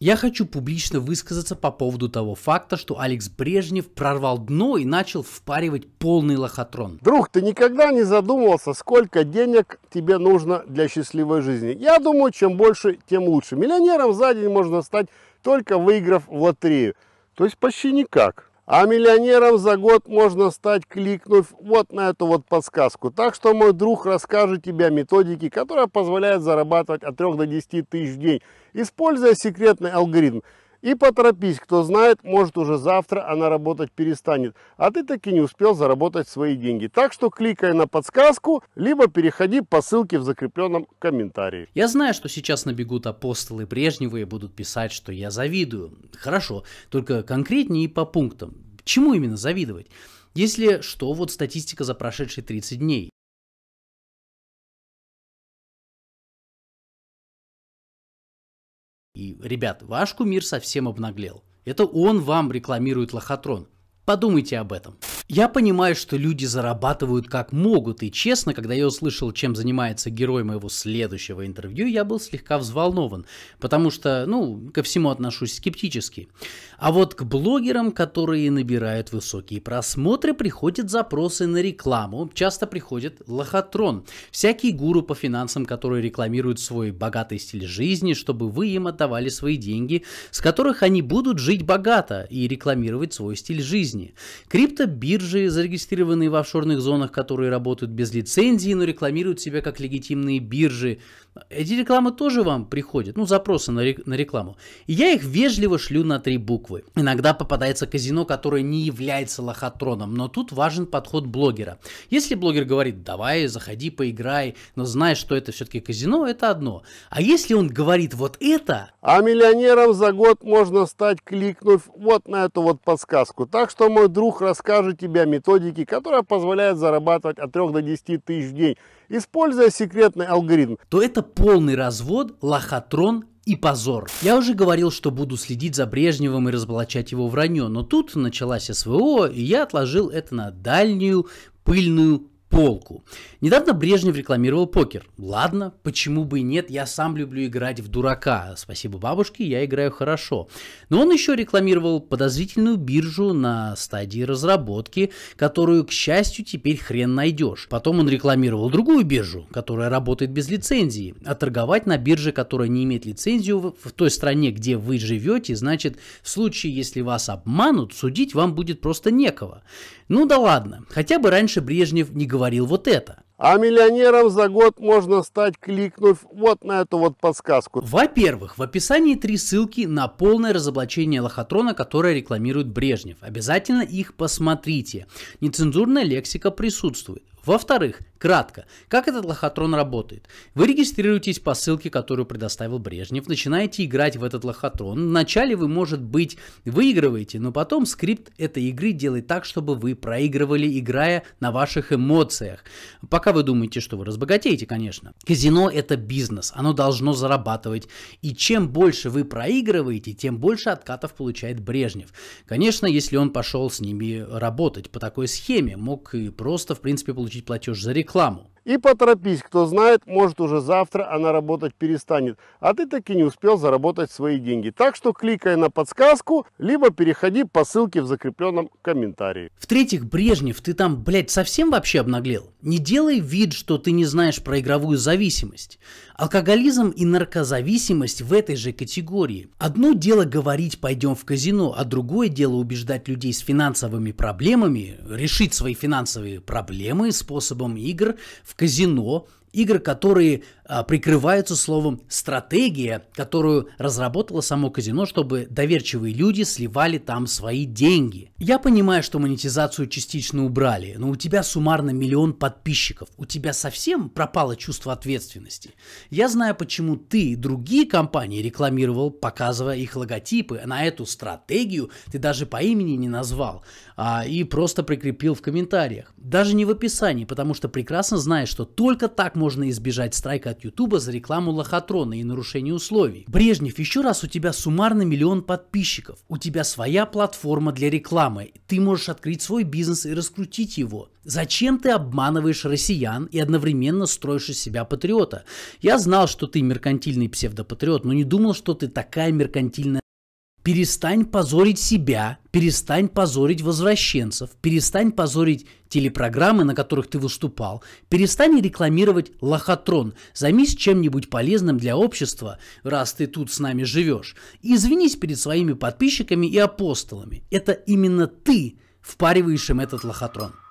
Я хочу публично высказаться по поводу того факта, что Алекс Брежнев прорвал дно и начал впаривать полный лохотрон. Друг, ты никогда не задумывался, сколько денег тебе нужно для счастливой жизни? Я думаю, чем больше, тем лучше. Миллионером за день можно стать, только выиграв в лотерею. То есть почти никак. А миллионером за год можно стать, кликнув вот на эту вот подсказку. Так что мой друг расскажет тебе методики, методике, которая позволяет зарабатывать от 3 до 10 тысяч в день, используя секретный алгоритм. И поторопись, кто знает, может уже завтра она работать перестанет, а ты так и не успел заработать свои деньги. Так что кликай на подсказку, либо переходи по ссылке в закрепленном комментарии. Я знаю, что сейчас набегут апостолы прежнего и будут писать, что я завидую. Хорошо, только конкретнее и по пунктам. Чему именно завидовать? Если что, вот статистика за прошедшие 30 дней. И, ребят, ваш кумир совсем обнаглел. Это он вам рекламирует лохотрон. Подумайте об этом. Я понимаю, что люди зарабатывают как могут, и честно, когда я услышал, чем занимается герой моего следующего интервью, я был слегка взволнован, потому что, ну, ко всему отношусь скептически. А вот к блогерам, которые набирают высокие просмотры, приходят запросы на рекламу, часто приходит лохотрон, всякие гуру по финансам, которые рекламируют свой богатый стиль жизни, чтобы вы им отдавали свои деньги, с которых они будут жить богато и рекламировать свой стиль жизни. Криптобиржи биржи, зарегистрированные в офшорных зонах, которые работают без лицензии, но рекламируют себя как легитимные биржи. Эти рекламы тоже вам приходят, ну, запросы на, рекламу. И я их вежливо шлю на три буквы. Иногда попадается казино, которое не является лохотроном, но тут важен подход блогера. Если блогер говорит, давай, заходи, поиграй, но знаешь, что это все-таки казино, это одно. А если он говорит вот это... А миллионером за год можно стать, кликнув вот на эту вот подсказку. Так что, мой друг, расскажите тебя методики, которая позволяет зарабатывать от 3 до 10 тысяч в день, используя секретный алгоритм. То это полный развод, лохотрон и позор. Я уже говорил, что буду следить за Брежневым и разоблачать его вранье, но тут началась СВО, и я отложил это на дальнюю пыльную полку. Недавно Брежнев рекламировал покер. Ладно, почему бы и нет, я сам люблю играть в дурака. Спасибо бабушке, я играю хорошо. Но он еще рекламировал подозрительную биржу на стадии разработки, которую, к счастью, теперь хрен найдешь. Потом он рекламировал другую биржу, которая работает без лицензии. А торговать на бирже, которая не имеет лицензию в той стране, где вы живете, значит, в случае, если вас обманут, судить вам будет просто некого. Ну да ладно, хотя бы раньше Брежнев не говорил говорил вот это. А миллионером за год можно стать, кликнув вот на эту вот подсказку. Во-первых, в описании три ссылки на полное разоблачение лохотрона, которое рекламирует Брежнев. Обязательно их посмотрите. Нецензурная лексика присутствует. Во-вторых, кратко, как этот лохотрон работает. Вы регистрируетесь по ссылке, которую предоставил Брежнев, начинаете играть в этот лохотрон. Вначале вы, может быть, выигрываете, но потом скрипт этой игры делает так, чтобы вы проигрывали, играя на ваших эмоциях. Пока вы думаете, что вы разбогатеете, конечно. Казино это бизнес, оно должно зарабатывать. И чем больше вы проигрываете, тем больше откатов получает Брежнев. Конечно, если он пошел с ними работать по такой схеме, мог и просто, в принципе, получить оплатить платеж за рекламу. И поторопись, кто знает, может уже завтра она работать перестанет, а ты таки не успел заработать свои деньги. Так что кликай на подсказку, либо переходи по ссылке в закрепленном комментарии. В-третьих, Брежнев, ты там, блядь, совсем вообще обнаглел? Не делай вид, что ты не знаешь про игровую зависимость. Алкоголизм и наркозависимость в этой же категории. Одно дело говорить «пойдем в казино», а другое дело убеждать людей с финансовыми проблемами решить свои финансовые проблемы способом игр, в казино игр, которые а, прикрываются словом «стратегия», которую разработало само казино, чтобы доверчивые люди сливали там свои деньги. Я понимаю, что монетизацию частично убрали, но у тебя суммарно миллион подписчиков, у тебя совсем пропало чувство ответственности. Я знаю, почему ты и другие компании рекламировал, показывая их логотипы, на эту стратегию ты даже по имени не назвал, а, и просто прикрепил в комментариях. Даже не в описании, потому что прекрасно знаешь, что только так можно избежать страйка от Ютуба за рекламу лохотрона и нарушение условий? Брежнев, еще раз у тебя суммарно миллион подписчиков. У тебя своя платформа для рекламы. Ты можешь открыть свой бизнес и раскрутить его. Зачем ты обманываешь россиян и одновременно строишь из себя патриота? Я знал, что ты меркантильный псевдопатриот, но не думал, что ты такая меркантильная перестань позорить себя, перестань позорить возвращенцев, перестань позорить телепрограммы, на которых ты выступал, перестань рекламировать лохотрон, займись чем-нибудь полезным для общества, раз ты тут с нами живешь, и извинись перед своими подписчиками и апостолами. Это именно ты впариваешь им этот лохотрон.